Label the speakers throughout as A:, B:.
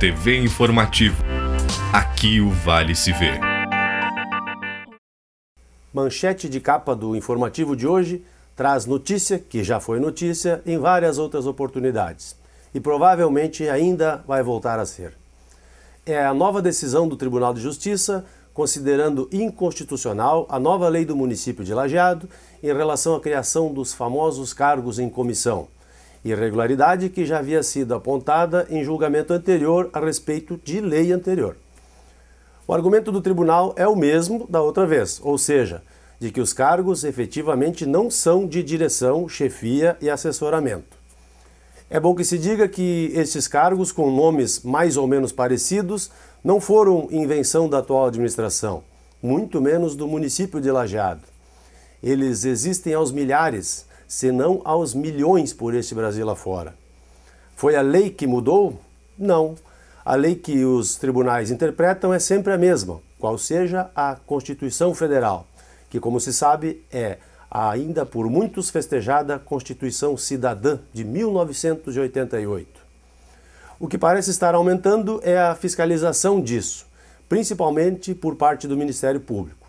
A: TV informativo. Aqui o Vale se vê. Manchete de capa do informativo de hoje traz notícia que já foi notícia em várias outras oportunidades e provavelmente ainda vai voltar a ser. É a nova decisão do Tribunal de Justiça considerando inconstitucional a nova lei do município de Lajeado em relação à criação dos famosos cargos em comissão irregularidade que já havia sido apontada em julgamento anterior a respeito de lei anterior. O argumento do tribunal é o mesmo da outra vez, ou seja, de que os cargos efetivamente não são de direção, chefia e assessoramento. É bom que se diga que esses cargos, com nomes mais ou menos parecidos, não foram invenção da atual administração, muito menos do município de Lajeado. Eles existem aos milhares senão aos milhões por este Brasil afora. Foi a lei que mudou? Não. A lei que os tribunais interpretam é sempre a mesma, qual seja a Constituição Federal, que, como se sabe, é a ainda por muitos festejada Constituição Cidadã de 1988. O que parece estar aumentando é a fiscalização disso, principalmente por parte do Ministério Público.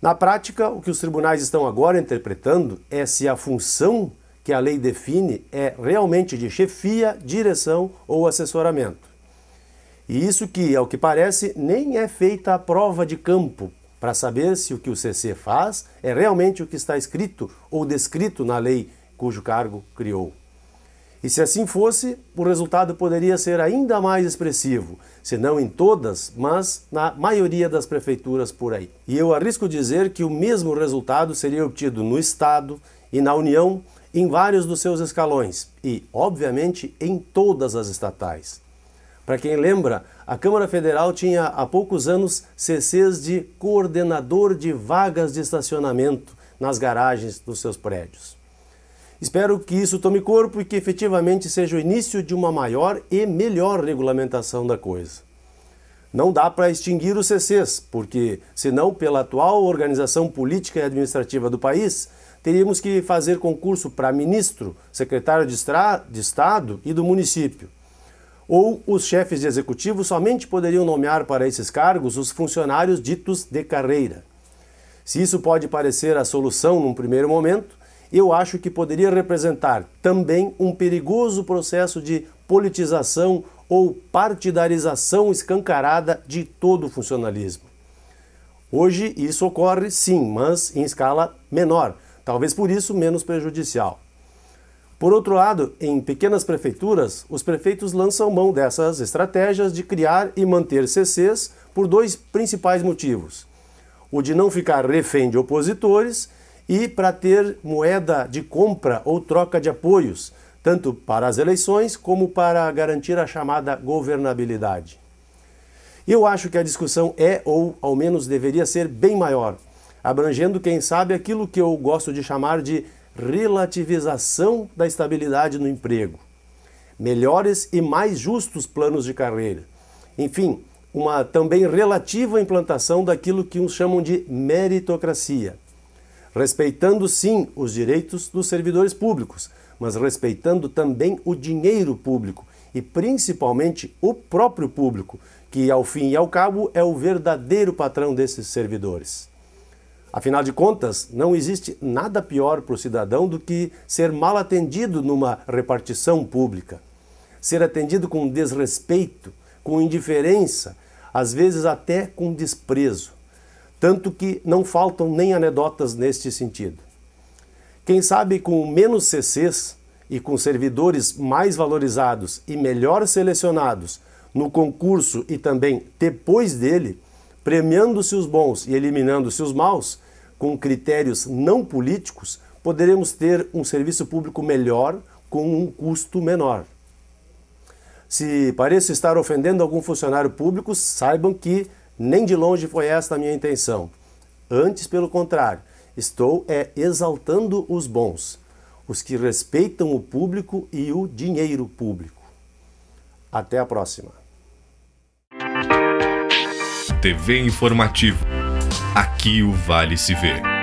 A: Na prática, o que os tribunais estão agora interpretando é se a função que a lei define é realmente de chefia, direção ou assessoramento. E isso que, ao que parece, nem é feita a prova de campo para saber se o que o CC faz é realmente o que está escrito ou descrito na lei cujo cargo criou. E se assim fosse, o resultado poderia ser ainda mais expressivo, se não em todas, mas na maioria das prefeituras por aí. E eu arrisco dizer que o mesmo resultado seria obtido no Estado e na União em vários dos seus escalões e, obviamente, em todas as estatais. Para quem lembra, a Câmara Federal tinha há poucos anos CCs de coordenador de vagas de estacionamento nas garagens dos seus prédios. Espero que isso tome corpo e que efetivamente seja o início de uma maior e melhor regulamentação da coisa. Não dá para extinguir os CCs, porque, senão, pela atual organização política e administrativa do país, teríamos que fazer concurso para ministro, secretário de, de Estado e do município. Ou os chefes de executivo somente poderiam nomear para esses cargos os funcionários ditos de carreira. Se isso pode parecer a solução num primeiro momento, eu acho que poderia representar também um perigoso processo de politização ou partidarização escancarada de todo o funcionalismo. Hoje isso ocorre sim, mas em escala menor, talvez por isso menos prejudicial. Por outro lado, em pequenas prefeituras, os prefeitos lançam mão dessas estratégias de criar e manter CCs por dois principais motivos: o de não ficar refém de opositores e para ter moeda de compra ou troca de apoios, tanto para as eleições como para garantir a chamada governabilidade. Eu acho que a discussão é, ou ao menos deveria ser, bem maior, abrangendo, quem sabe, aquilo que eu gosto de chamar de relativização da estabilidade no emprego, melhores e mais justos planos de carreira, enfim, uma também relativa implantação daquilo que uns chamam de meritocracia respeitando sim os direitos dos servidores públicos, mas respeitando também o dinheiro público e principalmente o próprio público, que ao fim e ao cabo é o verdadeiro patrão desses servidores. Afinal de contas, não existe nada pior para o cidadão do que ser mal atendido numa repartição pública. Ser atendido com desrespeito, com indiferença, às vezes até com desprezo tanto que não faltam nem anedotas neste sentido. Quem sabe com menos CCs e com servidores mais valorizados e melhor selecionados no concurso e também depois dele, premiando-se os bons e eliminando-se os maus, com critérios não políticos, poderemos ter um serviço público melhor com um custo menor. Se pareço estar ofendendo algum funcionário público, saibam que nem de longe foi esta a minha intenção. Antes, pelo contrário, estou é exaltando os bons, os que respeitam o público e o dinheiro público. Até a próxima. TV Informativo. Aqui o Vale se vê.